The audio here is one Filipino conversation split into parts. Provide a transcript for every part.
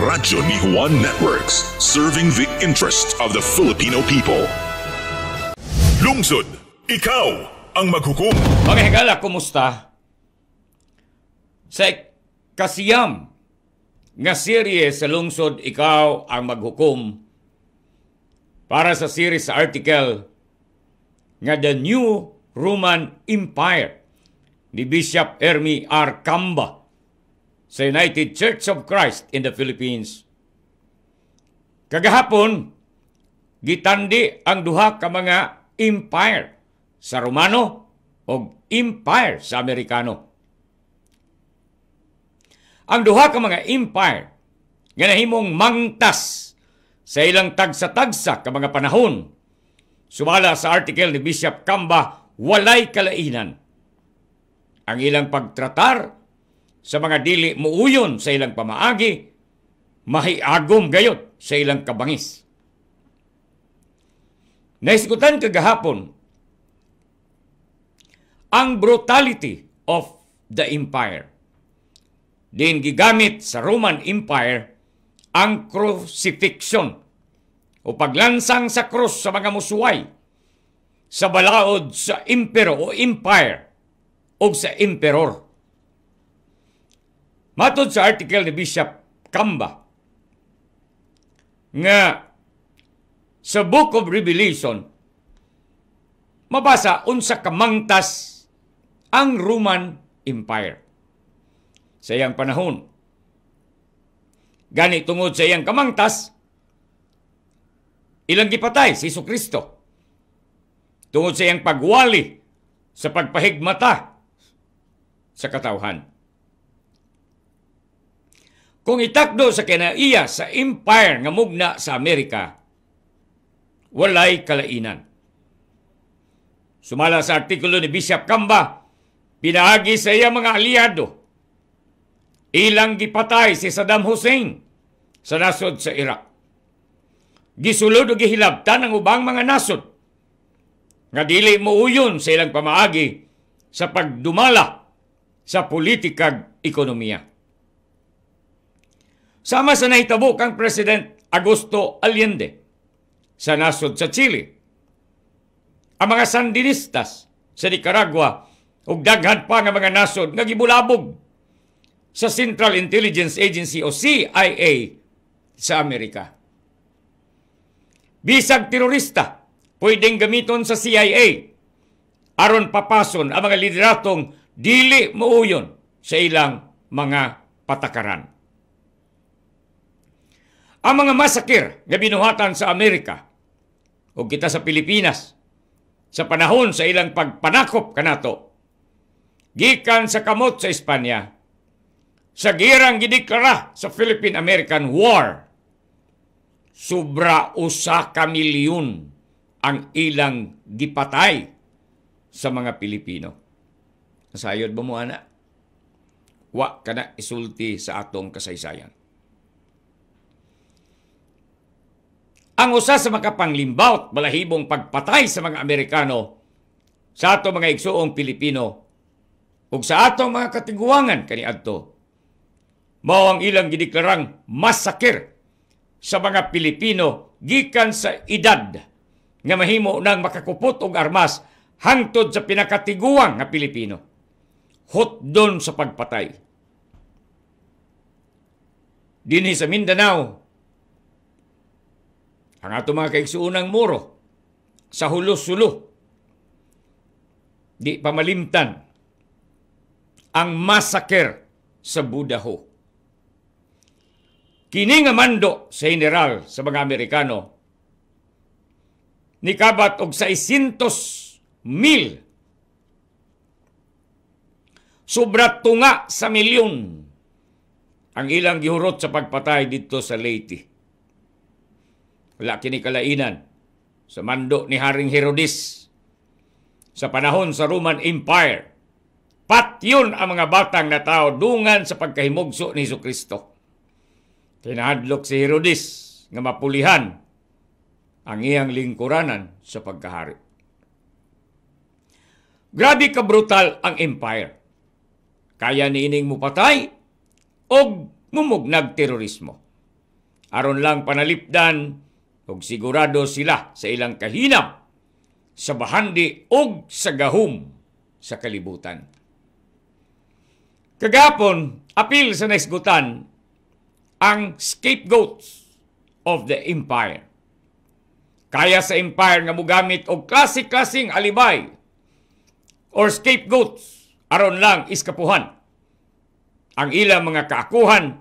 Radyo ni Juan Networks, serving the interest of the Filipino people. Lungsod, ikaw ang maghukom. Mga higala, kumusta? Sa kasiyam nga serye sa Lungsod, ikaw ang maghukom para sa series sa article nga The New Roman Empire ni Bishop Ermi R. Camba sa United Church of Christ in the Philippines. Kagahapon, gitandi ang duha ka mga empire sa Romano o empire sa Amerikano. Ang duha ka mga empire nga nahimong mangtas sa ilang tagsa-tagsa ka mga panahon. Sumala sa article ni Bishop Kamba, walay kalainan. Ang ilang pagtratar sa mga dili muuyon sa ilang pamaagi, mahiagom gayot sa ilang kabangis. Naisgutan kagahapon ang brutality of the empire. Din gigamit sa Roman Empire ang crucifixion o paglansang sa krus sa mga musuway sa balaod sa impero o empire o sa emperor. Matod sa article ni Bishop Kamba nga sa Book of Revelation mabasa unsa kamangtas ang Roman Empire sa iyang panahon. Gani tungod sa iyang kamangtas, ilang gipatay si Iso Kristo. Tungod sa iyang pagwali sa pagpahigmata sa katawhan kung itakdo sa kinaiya sa empire nga mugna sa Amerika, walay kalainan. Sumala sa artikulo ni Bishop Kamba, pinaagi sa iya mga aliado, ilang gipatay si Saddam Hussein sa nasod sa Iraq. Gisulod o gihilabtan ang ubang mga nasod nga dili mo sa ilang pamaagi sa pagdumala sa politikag ekonomiya sama sa nahitabo kang President Augusto Allende sa nasod sa Chile. Ang mga Sandinistas sa Nicaragua ug daghan pa nga mga nasod nga gibulabog sa Central Intelligence Agency o CIA sa Amerika. Bisag terorista, pwedeng gamiton sa CIA aron papason ang mga lideratong dili muuyon sa ilang mga patakaran ang mga masakir nga binuhatan sa Amerika o kita sa Pilipinas sa panahon sa ilang pagpanakop kanato gikan sa kamot sa Espanya sa girang gideklara sa Philippine-American War sobra usa ka milyon ang ilang gipatay sa mga Pilipino. Nasayod ba mo, ana? Wa ka na isulti sa atong kasaysayan. ang usa sa makapanglimbaut balahibong pagpatay sa mga Amerikano sa ato mga igsuong Pilipino ug sa atong mga katiguangan kaniadto mao ang ilang gideklarang massacre sa mga Pilipino gikan sa edad nga mahimo nang makakupot og armas hangtod sa pinakatiguang nga Pilipino hot sa pagpatay dinhi sa Mindanao ang ato mga kaigsuunang muro sa hulo-sulo di pamalimtan ang massacre sa Budaho. Kining nga mando sa general sa mga Amerikano nikabat og 600 mil sobra tunga sa milyon ang ilang gihurot sa pagpatay dito sa Leyte. Wala kini kalainan sa mando ni Haring Herodes sa panahon sa Roman Empire. Patyon ang mga batang na tao dungan sa pagkahimugso ni Hesus Kristo. Kinahadlok si Herodes nga mapulihan ang iyang lingkuranan sa pagkahari. Grabe ka brutal ang empire. Kaya niining mo patay og mumugnag terorismo. Aron lang panalipdan ug sigurado sila sa ilang kahinam sa bahandi ug sa gahom sa kalibutan. Kagapon, apil sa naisgutan ang scapegoats of the empire. Kaya sa empire nga mugamit og klase-klaseng alibay or scapegoats aron lang iskapuhan ang ilang mga kaakuhan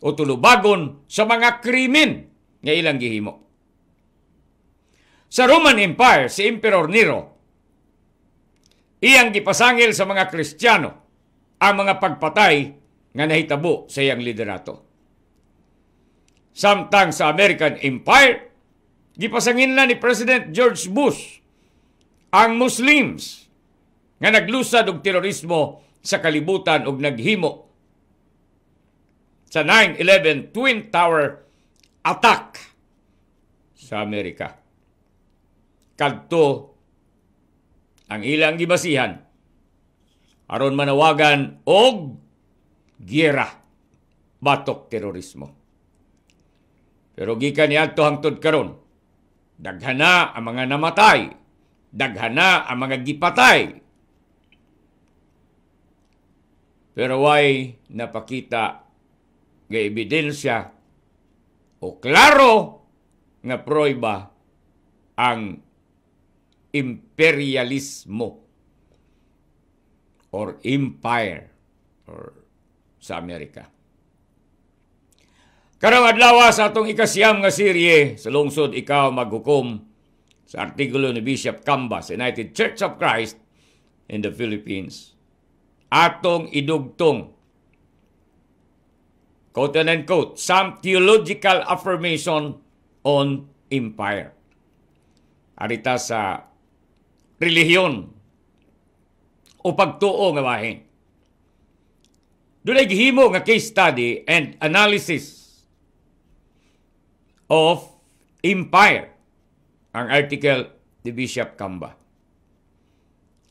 o tulubagon sa mga krimen nga ilang gihimo sa Roman Empire si Emperor Nero. Iyang gipasangil sa mga Kristiyano ang mga pagpatay nga nahitabo sa iyang liderato. Samtang sa American Empire, gipasangin na ni President George Bush ang Muslims nga naglusad og terorismo sa kalibutan og naghimo sa 9-11 Twin Tower attack sa Amerika kadto ang ilang gibasihan aron manawagan og giyera batok terorismo. Pero gikan niadto hangtod karon daghana ang mga namatay, daghana ang mga gipatay. Pero way napakita nga ebidensya o klaro nga proyba ang imperialismo or empire or sa Amerika. Karang adlaw sa atong ikasiyam nga serye sa lungsod ikaw maghukom sa artikulo ni Bishop Camba sa United Church of Christ in the Philippines. Atong idugtong quote and quote some theological affirmation on empire. Arita sa relihiyon o pagtuo nga bahin. Doon ay gihimo nga case study and analysis of empire ang article ni Bishop Kamba.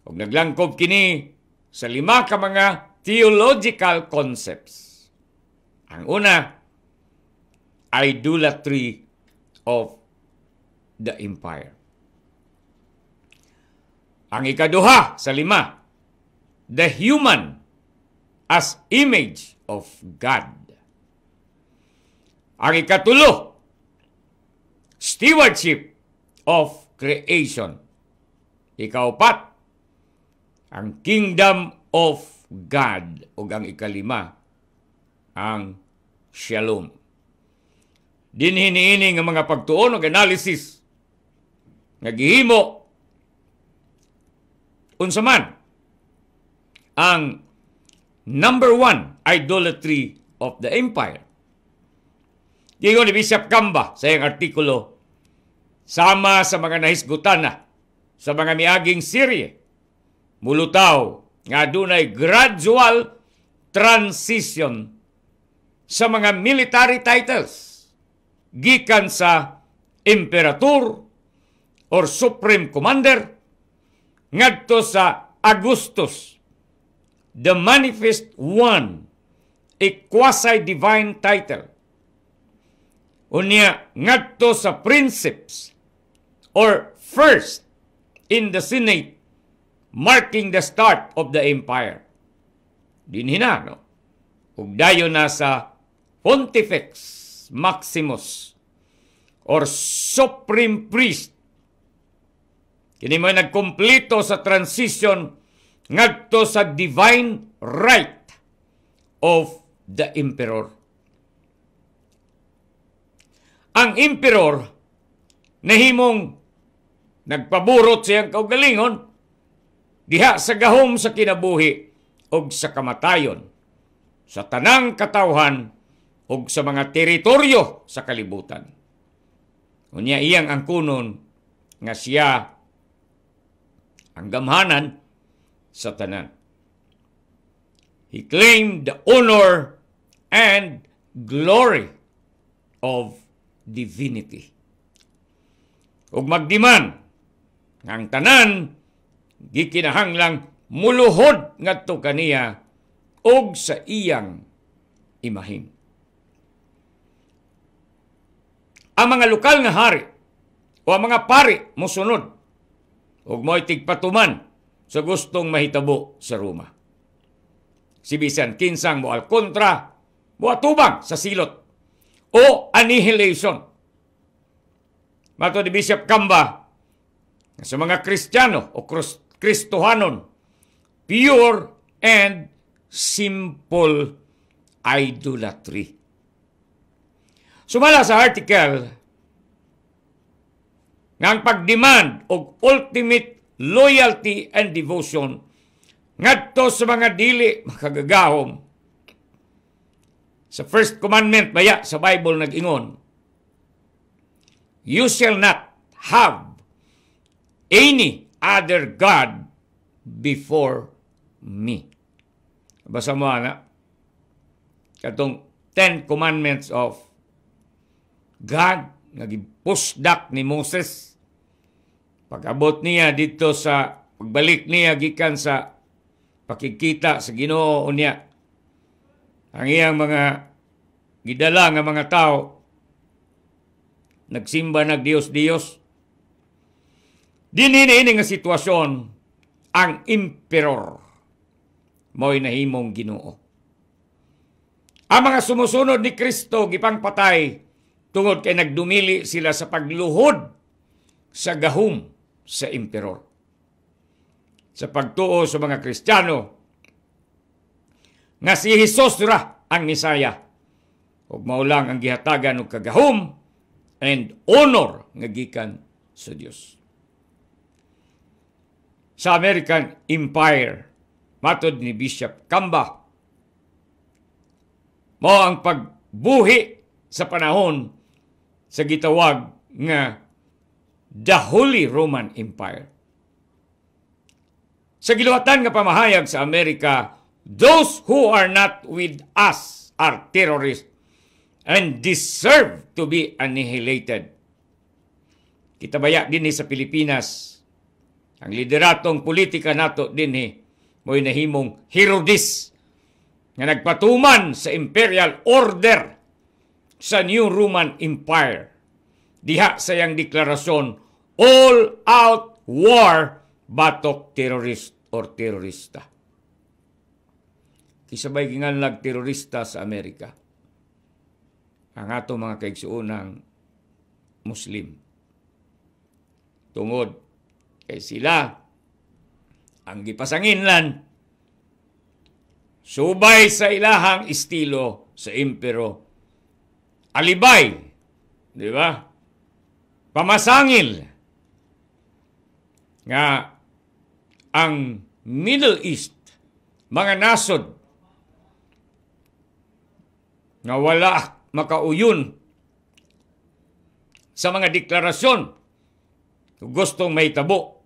Kung naglangkob kini sa lima ka mga theological concepts. Ang una, idolatry of the empire. Ang ikaduha sa lima, the human as image of God. Ang ikatulo, stewardship of creation. Ikaupat, ang kingdom of God. O ang ikalima, ang shalom. Dinhiniining ang mga pagtuon o analysis. Nagihimo Kunsaman, ang number one idolatry of the empire. Ingon ni Bishop Kamba sa iyang artikulo, sama sa mga nahisgutan na sa mga miaging sirye, mulutaw nga dunay gradual transition sa mga military titles gikan sa imperator or supreme commander ngadto sa Augustus. The Manifest One, a quasi-divine title. Unya ngadto sa Princeps or First in the Senate marking the start of the empire. Dinhina, no? Ug dayon na sa Pontifex Maximus or Supreme Priest Kini mo nagkumpleto sa transition ngadto sa divine right of the emperor. Ang emperor nahimong nagpaburot siyang kaugalingon diha sa gahom sa kinabuhi o sa kamatayon sa tanang katawhan o sa mga teritoryo sa kalibutan. Unya iyang ang kunon nga siya ang gamhanan sa tanan. He claimed the honor and glory of divinity. Ug magdiman ang tanan gikinahanglang muluhod ngadto kaniya og sa iyang imahin. Ang mga lokal nga hari o ang mga pari mosunod ug mo'y tigpatuman sa gustong mahitabo sa Roma. Si bisan kinsang mo kontra, kontra, tubang sa silot o annihilation. Mato ni Bishop Kamba, sa mga Kristiyano o Kristohanon, pure and simple idolatry. Sumala sa article ng pagdemand og ultimate loyalty and devotion ngadto sa mga dili makagagahom sa first commandment baya sa Bible nag-ingon you shall not have any other god before me basa mo ana katong 10 commandments of God nga gipusdak ni Moses Pagabot niya dito sa pagbalik niya gikan sa pakikita sa Ginoo niya ang iyang mga gidala nga mga tao nagsimba nag Dios Dios dinhi ini nga sitwasyon ang emperor mo'y nahimong Ginoo ang mga sumusunod ni Kristo gipangpatay tungod kay nagdumili sila sa pagluhod sa gahom sa emperor. Sa pagtuo sa mga Kristiyano, nga si Jesus ra ang Misaya, ug mao lang ang gihatagan og kagahom and honor nga gikan sa Dios. Sa American Empire, matod ni Bishop Kamba, mao ang pagbuhi sa panahon sa gitawag nga the Holy Roman Empire. Sa giluwatan nga pamahayag sa Amerika, those who are not with us are terrorists and deserve to be annihilated. Kita baya din sa Pilipinas, ang lideratong politika nato din eh, mo'y nahimong Herodis nga nagpatuman sa imperial order sa New Roman Empire diha sa yang deklarasyon all-out war batok terrorist or terorista. Kisabay kinganlag terorista sa Amerika. Ang ato mga kaigsuunang Muslim. Tungod kay sila ang gipasanginlan subay sa ilahang estilo sa impero alibay di ba pamasangil nga ang Middle East, mga nasod na wala makauyon sa mga deklarasyon gustong may tabo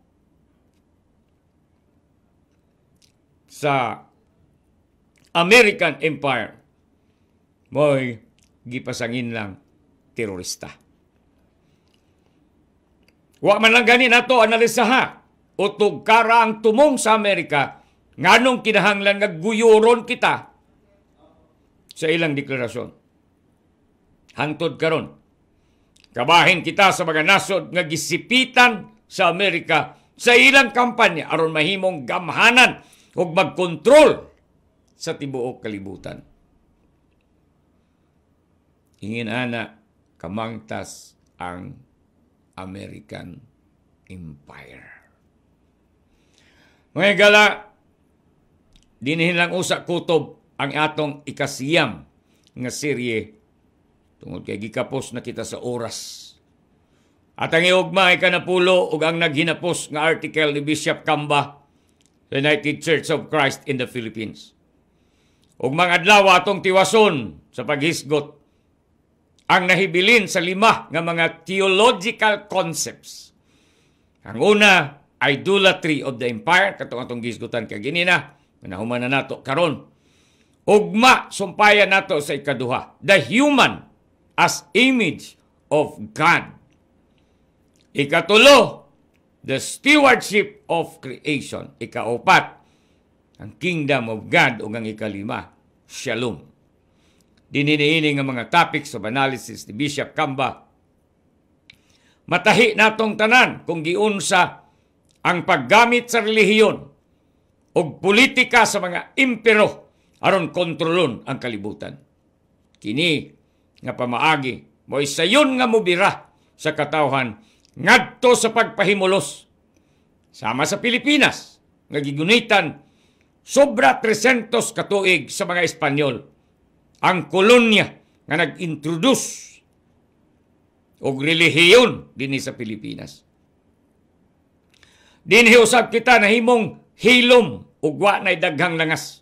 sa American Empire mo'y gipasangin lang terorista. Wa man lang gani nato analisaha utog karang tumong sa Amerika nganong kinahanglan nga kita sa ilang deklarasyon. Hangtod karon kabahin kita sa mga nasod nga gisipitan sa Amerika sa ilang kampanya aron mahimong gamhanan ug magkontrol sa tibuok kalibutan. Ingin ana kamangtas ang American Empire. Mga gala, dinihilang usa kutob ang atong ikasiyam nga serye tungod kay gikapos na kita sa oras. At ang iugma ay kanapulo ug ang naghinapos nga article ni Bishop Kamba United Church of Christ in the Philippines. Ug mga adlaw atong tiwason sa paghisgot ang nahibilin sa lima nga mga theological concepts. Ang una, idolatry of the empire, katong atong gisgutan kaginina, ginina, nahuman na nato karon. Ugma sumpayan nato sa ikaduha, the human as image of God. Ikatulo, the stewardship of creation. Ikaapat, ang kingdom of God ug ang ikalima, shalom. Dininiining ang mga topics of analysis ni Bishop Kamba. Matahi natong tanan kung giunsa ang paggamit sa relihiyon o politika sa mga impero aron kontrolon ang kalibutan. Kini nga pamaagi mo sayon nga mubira sa katawhan ngadto sa pagpahimulos sama sa Pilipinas nga gigunitan sobra 300 katuig sa mga Espanyol ang kolonya nga nag-introduce og relihiyon dinhi sa Pilipinas. Dinhi usab kita nahimong hilom ug wa nay daghang langas.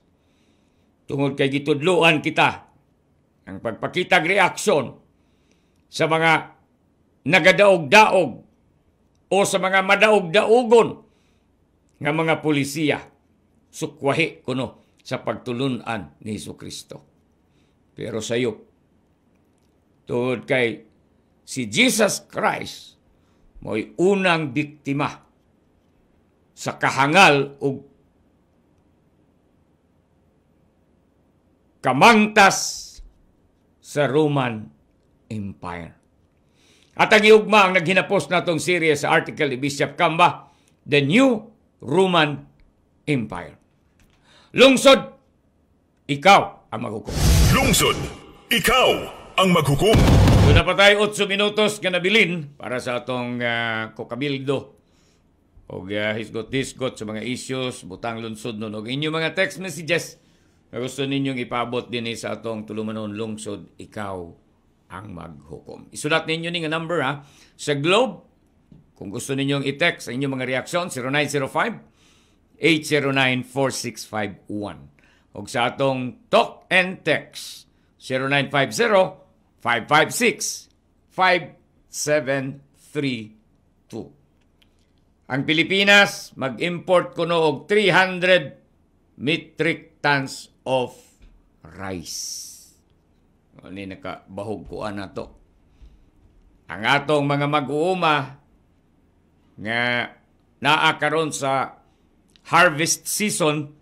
Tungod kay gitudloan kita ang pagpakitag reaksyon sa mga nagadaog-daog o sa mga madaog-daogon nga mga pulisya sukwahi kuno sa pagtulunan ni Hesus Kristo pero sa iyo. Tungod kay si Jesus Christ mo'y unang biktima sa kahangal o kamangtas sa Roman Empire. At ang iugma ang naghinapos natong series sa article ni Bishop Kamba, The New Roman Empire. Lungsod, ikaw ang maghukom. Lungsod, ikaw ang maghukom. Doon pa tayo 8 minutos nga nabilin para sa atong uh, kokabildo. O uh, ah, this got sa mga issues, butang lungsod nun. O inyong mga text messages na gusto ninyong ipabot din eh sa atong tulumanon lungsod, ikaw ang maghukom. Isulat ninyo ni nga number ha, ah, sa Globe. Kung gusto ninyong i-text sa inyong mga reaksyon, 0905 8094651. O sa atong talk and text 0950-556-5732. Ang Pilipinas mag-import kuno og 300 metric tons of rice. Ani nakabahog ko ah, na to. Ang atong mga mag-uuma nga naa karon sa harvest season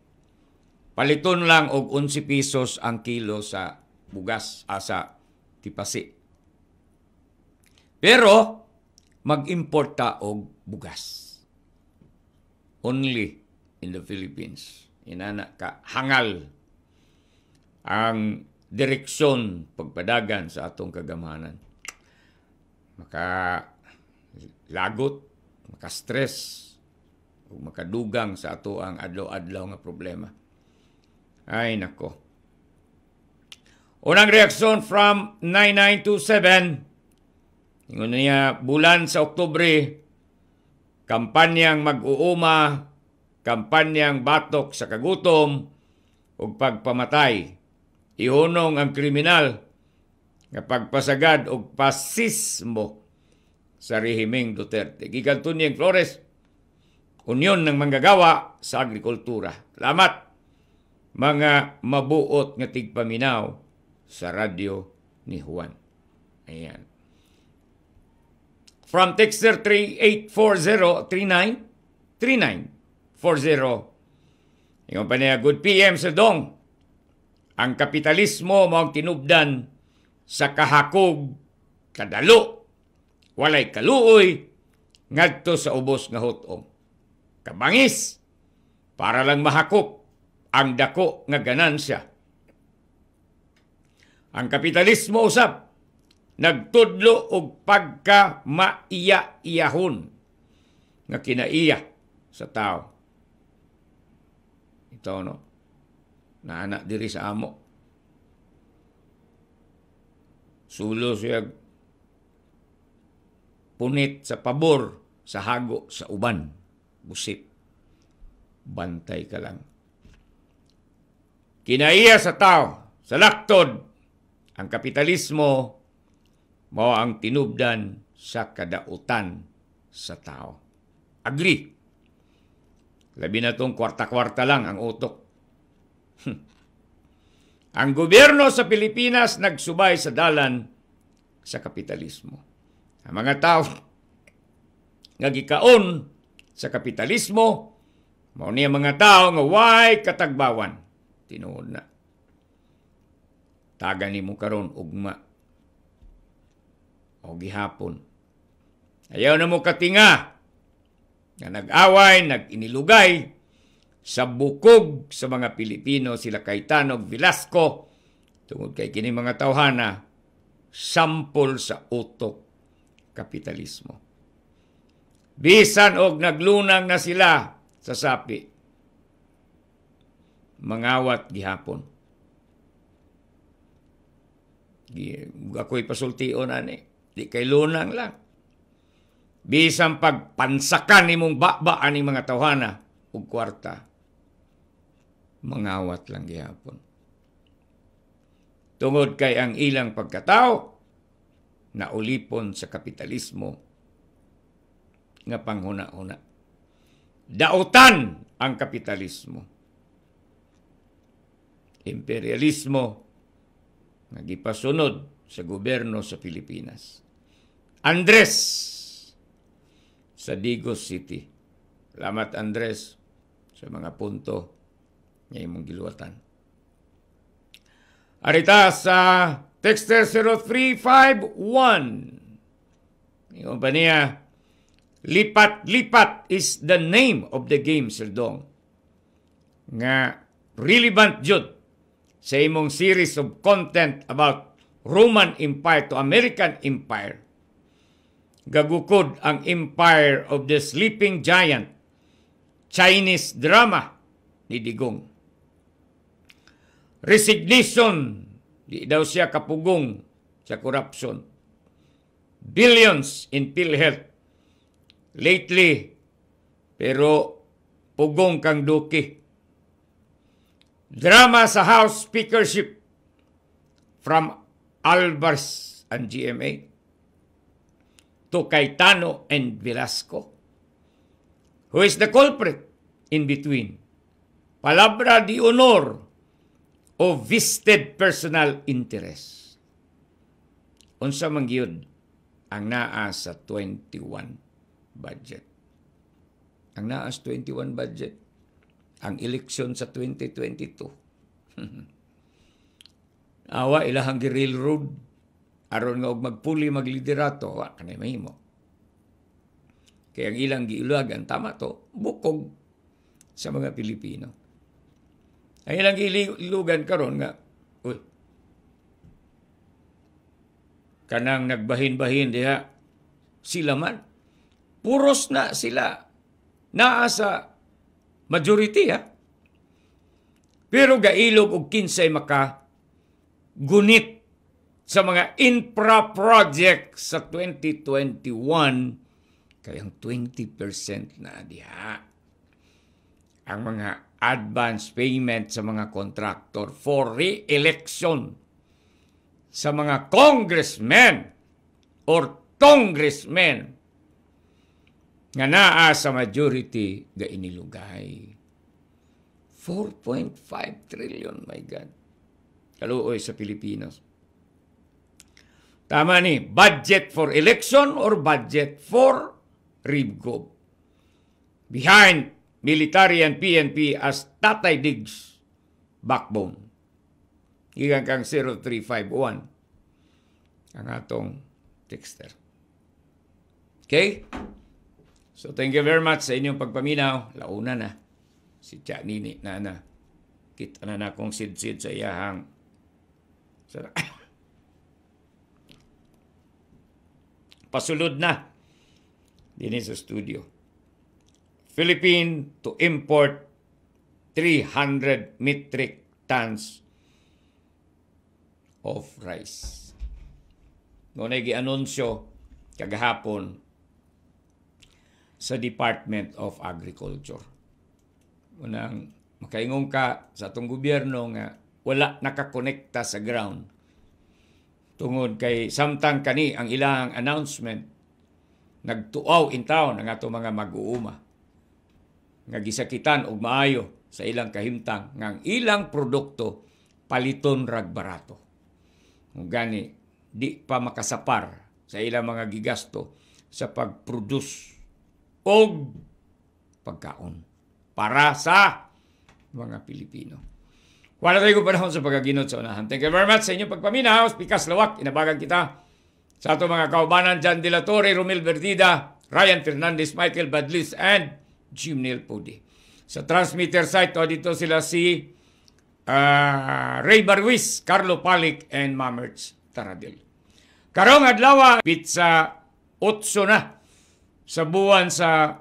Paliton lang og 11 pesos ang kilo sa bugas asa ah, tipasi. Pero mag-import ta og bugas. Only in the Philippines. Inana ka hangal ang direksyon pagpadagan sa atong kagamhanan. Maka lagot, maka stress, ug makadugang sa ato ang adlaw-adlaw nga problema. Ay nako. Unang reaksyon from 9927. Ingon ano niya, bulan sa Oktubre, kampanyang mag-uuma, kampanyang batok sa kagutom, o pagpamatay. Ihunong ang kriminal nga pagpasagad o pasismo sa rehimeng Duterte. Gikanto niyang Flores, Union ng Manggagawa sa Agrikultura. Salamat! mga mabuot nga tigpaminaw sa radyo ni Juan. Ayan. From texter 3840393940. 3940. Ingon pa niya, good PM sa dong. Ang kapitalismo mo ang tinubdan sa kahakog kadalo walay kaluoy ngadto sa ubos nga hutom. Kabangis para lang mahakop ang dako nga ganansya. Ang kapitalismo usab nagtudlo og pagka maiya-iyahon nga kinaiya sa tao. Ito no. Naana diri sa amo. Sulo siya punit sa pabor sa hago sa uban. Busip. Bantay ka lang Kinaiya sa tao, sa laktod, ang kapitalismo mao ang tinubdan sa kadautan sa tao. Agree. Labi na tong kwarta-kwarta lang ang utok. Hmm. ang gobyerno sa Pilipinas nagsubay sa dalan sa kapitalismo. Ang mga tao nga gikaon sa kapitalismo mao niya mga tao nga way katagbawan tinuod na. Tagan nimo karon ugma. O gihapon. Ayaw na mo katinga na nag-away, nag-inilugay sa bukog sa mga Pilipino sila Cayetano Velasco tungod kay kini mga tawhana sampol sa utok kapitalismo. Bisan og naglunang na sila sa sapi mangawat gihapon. Ako'y pasultion ani. Di kay lunang lang. Bisan pagpansakan ni mong baba ani mga tawhana ug kwarta. Mangawat lang gihapon. Tungod kay ang ilang pagkatao na ulipon sa kapitalismo nga panghuna-huna. Dautan ang kapitalismo imperialismo nga gipasunod sa gobyerno sa Pilipinas. Andres sa Digos City. Salamat Andres sa mga punto nga imong giluwatan. Arita sa Texter 0351. Yung niya? lipat-lipat is the name of the game, Sir Dong. Nga relevant jud sa imong series of content about Roman Empire to American Empire, gagukod ang Empire of the Sleeping Giant, Chinese drama ni Digong. Resignation, di daw siya kapugong sa corruption. Billions in PhilHealth. Lately, pero pugong kang duki. Drama sa House Speakership from Alvars and GMA to Caetano and Velasco. Who is the culprit in between? Palabra de honor o vested personal interest. Unsa man gyud ang naa sa 21 budget. Ang naa sa 21 budget ang eleksyon sa 2022. Awa ilahang railroad aron nga og magpuli magliderato wa kanay mahimo. Kaya ang ilang giulag ang tama to bukog sa mga Pilipino. Ang ilang gilugan karon nga uy kanang nagbahin-bahin diha sila man puros na sila naa sa Majority ha. Pero gailog og kinsay maka gunit sa mga infra project sa 2021 kayang 20% na diha ang mga advance payment sa mga contractor for re-election sa mga congressmen or congressmen nga naa sa majority ga inilugay. 4.5 trillion, my God. Kaluoy sa Pilipinas. Tama ni, budget for election or budget for RIBGOB. Behind military and PNP as Tatay Diggs backbone. Gigang kang 0351 ang atong texter. Okay? So thank you very much sa inyong pagpaminaw. Launa na. Si Tia Nini na na. Kita na na kong sidsid sa iyahang. Sara. Pasulod na. Dini sa studio. Philippine to import 300 metric tons of rice. Noon ay gianunsyo kagahapon sa Department of Agriculture. Unang makaingon ka sa atong gobyerno nga wala nakakonekta sa ground. Tungod kay samtang kani ang ilang announcement nagtuaw in town ang ato mga mag-uuma nga gisakitan og maayo sa ilang kahimtang nga ilang produkto paliton rag barato. Kung gani di pa makasapar sa ilang mga gigasto sa pag-produce o pagkaon para sa mga Pilipino. Wala tayo panahon sa pagaginot sa unahan. Thank you very much sa inyong pagpaminaw. Pikas Lawak, inabagan kita sa ato mga kaubanan, John De La Torre, Romel Verdida, Ryan Fernandez, Michael Badlis, and Jim Neil Pudi. Sa transmitter site, o dito sila si uh, Ray Barwis, Carlo Palik, and Mamerts Taradil. Karong adlaw ah, pizza, sa na sa buwan sa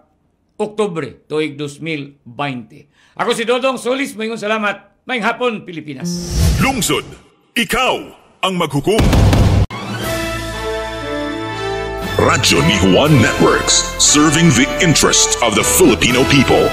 Oktubre, tuig 2020. Ako si Dodong Solis, mayong salamat. Mayong hapon, Pilipinas. Lungsod, ikaw ang maghukom. Radyo ni Juan Networks, serving the interest of the Filipino people.